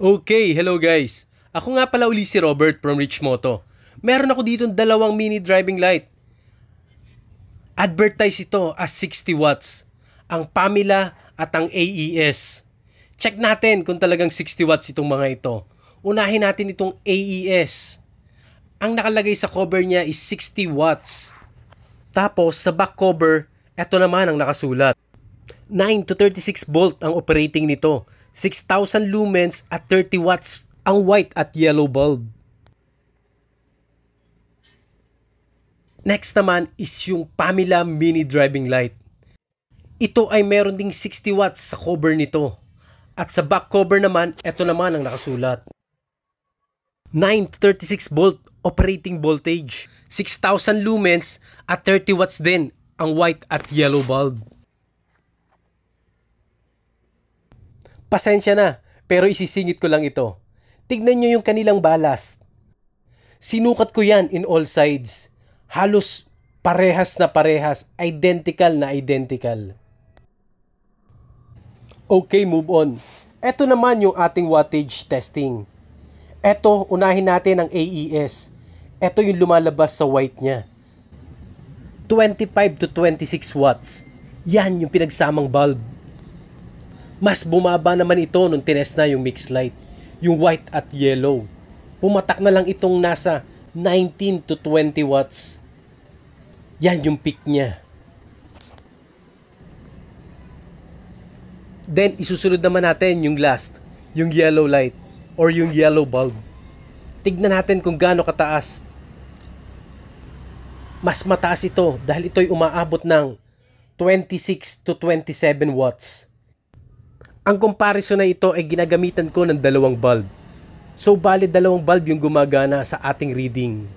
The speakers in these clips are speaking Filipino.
Okay, hello guys. Ako nga pala uli si Robert from Rich Moto. Meron ako dito dalawang mini driving light. Advertise ito as 60 watts. Ang Pamela at ang AES. Check natin kung talagang 60 watts itong mga ito. Unahin natin itong AES. Ang nakalagay sa cover niya is 60 watts. Tapos sa back cover, ito naman ang nakasulat. 9 to 36 volt ang operating nito 6,000 lumens at 30 watts ang white at yellow bulb. Next naman is yung Pamela Mini Driving Light. Ito ay meron ding 60 watts sa cover nito. At sa back cover naman, ito naman ang nakasulat. 936 volt operating voltage, 6,000 lumens at 30 watts din ang white at yellow bulb. Pasensya na, pero isisingit ko lang ito. Tignan nyo yung kanilang balas. Sinukat ko yan in all sides. Halos parehas na parehas, identical na identical. Okay, move on. Ito naman yung ating wattage testing. Ito, unahin natin ang AES. Ito yung lumalabas sa white niya. 25 to 26 watts. Yan yung pinagsamang bulb mas bumaba naman ito nung tinest na yung mix light, yung white at yellow. Pumatak na lang itong nasa 19 to 20 watts. Yan yung peak niya. Then, isusunod naman natin yung last, yung yellow light or yung yellow bulb. Tignan natin kung gaano kataas. Mas mataas ito dahil ito'y umaabot ng 26 to 27 watts. Ang comparison na ito ay ginagamitan ko ng dalawang bulb. So bali dalawang bulb yung gumagana sa ating reading.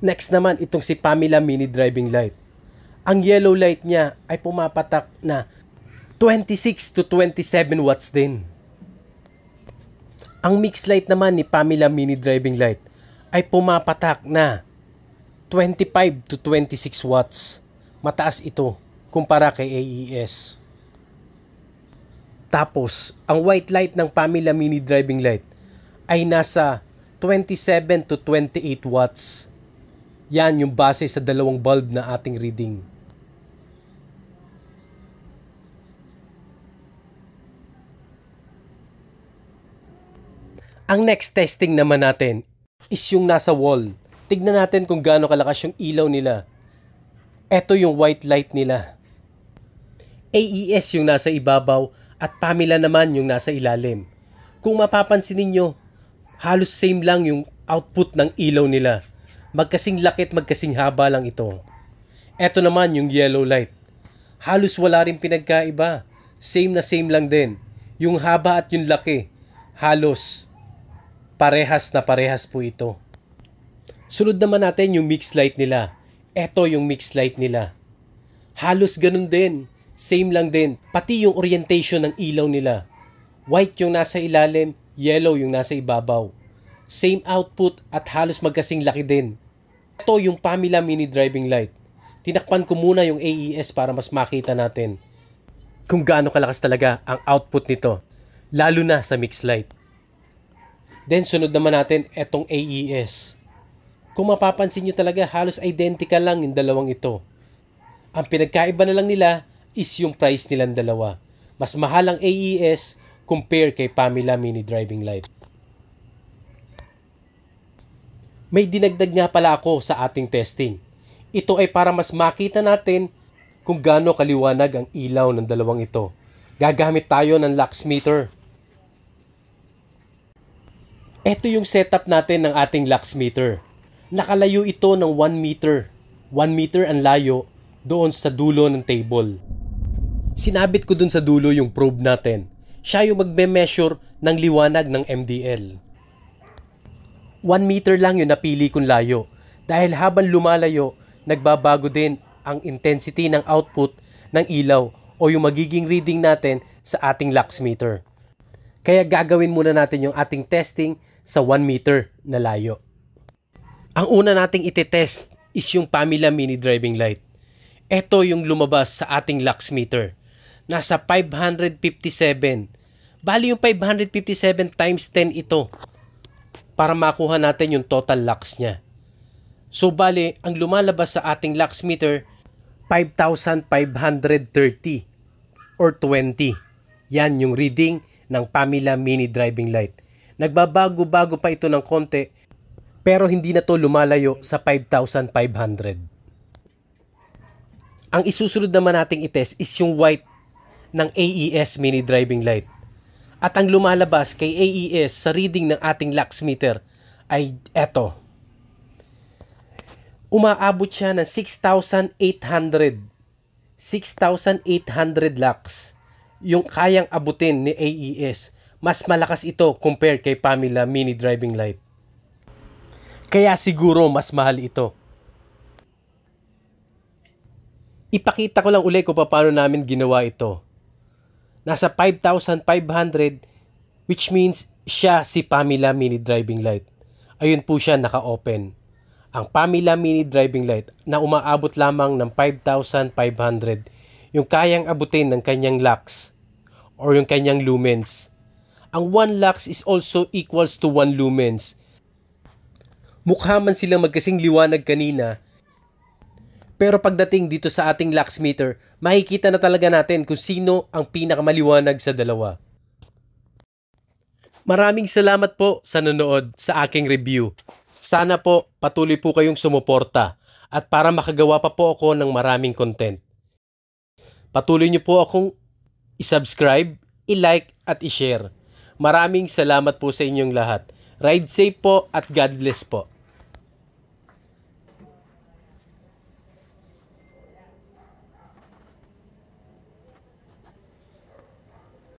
Next naman itong si Pamela mini driving light. Ang yellow light niya ay pumapatak na 26 to 27 watts din. Ang mix light naman ni Pamela mini driving light ay pumapatak na 25 to 26 watts. Mataas ito kumpara kay AES. Tapos, ang white light ng Pamila Mini driving light ay nasa 27 to 28 watts. Yan yung base sa dalawang bulb na ating reading. Ang next testing naman natin is yung nasa wall. Tignan natin kung gaano kalakas yung ilaw nila. Ito yung white light nila. AES yung nasa ibabaw at Pamela naman yung nasa ilalim. Kung mapapansin ninyo, halos same lang yung output ng ilaw nila. Magkasing lakit, magkasing haba lang ito. Ito naman yung yellow light. Halos wala rin pinagkaiba. Same na same lang din. Yung haba at yung laki, halos parehas na parehas po ito. Sunod naman natin yung mix light nila. Ito yung mix light nila. Halos ganun din same lang din. Pati yung orientation ng ilaw nila. White yung nasa ilalim, yellow yung nasa ibabaw. Same output at halos magkasing laki din. Ito yung Pamela Mini Driving Light. Tinakpan ko muna yung AES para mas makita natin kung gaano kalakas talaga ang output nito. Lalo na sa mix light. Then sunod naman natin etong AES. Kung mapapansin nyo talaga halos identical lang yung dalawang ito. Ang pinagkaiba na lang nila is yung price nilang dalawa. Mas mahal ang AES compare kay Pamela Mini Driving Light. May dinagdag nga pala ako sa ating testing. Ito ay para mas makita natin kung gaano kaliwanag ang ilaw ng dalawang ito. Gagamit tayo ng lux meter. Ito yung setup natin ng ating lux meter. Nakalayo ito ng 1 meter. 1 meter ang layo doon sa dulo ng table. Sinabit ko dun sa dulo yung probe natin. Siya yung magme-measure ng liwanag ng MDL. 1 meter lang yung napili kong layo dahil habang lumalayo, nagbabago din ang intensity ng output ng ilaw o yung magiging reading natin sa ating lux meter. Kaya gagawin muna natin yung ating testing sa 1 meter na layo. Ang una nating itetest is yung Pamela Mini Driving Light. Ito yung lumabas sa ating lux meter nasa 557. Bali yung 557 times 10 ito para makuha natin yung total lux niya. So bali, ang lumalabas sa ating lux meter 5,530 or 20. Yan yung reading ng Pamela Mini Driving Light. Nagbabago-bago pa ito ng konti pero hindi na to lumalayo sa 5,500. Ang isusunod naman nating itest is yung white ng AES mini driving light. At ang lumalabas kay AES sa reading ng ating lux meter ay eto. Umaabot siya ng 6,800 6,800 lux yung kayang abutin ni AES. Mas malakas ito compare kay Pamela Mini Driving Light. Kaya siguro mas mahal ito. Ipakita ko lang ulit kung paano namin ginawa ito nasa 5,500 which means siya si Pamela Mini Driving Light. Ayun po siya naka-open. Ang Pamela Mini Driving Light na umaabot lamang ng 5,500 yung kayang abutin ng kanyang lux or yung kanyang lumens. Ang 1 lux is also equals to 1 lumens. Mukha man silang magkasing liwanag kanina, pero pagdating dito sa ating lax meter, makikita na talaga natin kung sino ang pinakamaliwanag sa dalawa. Maraming salamat po sa nanood sa aking review. Sana po patuloy po kayong sumuporta at para makagawa pa po ako ng maraming content. Patuloy niyo po akong isubscribe, ilike at ishare. Maraming salamat po sa inyong lahat. Ride safe po at God bless po.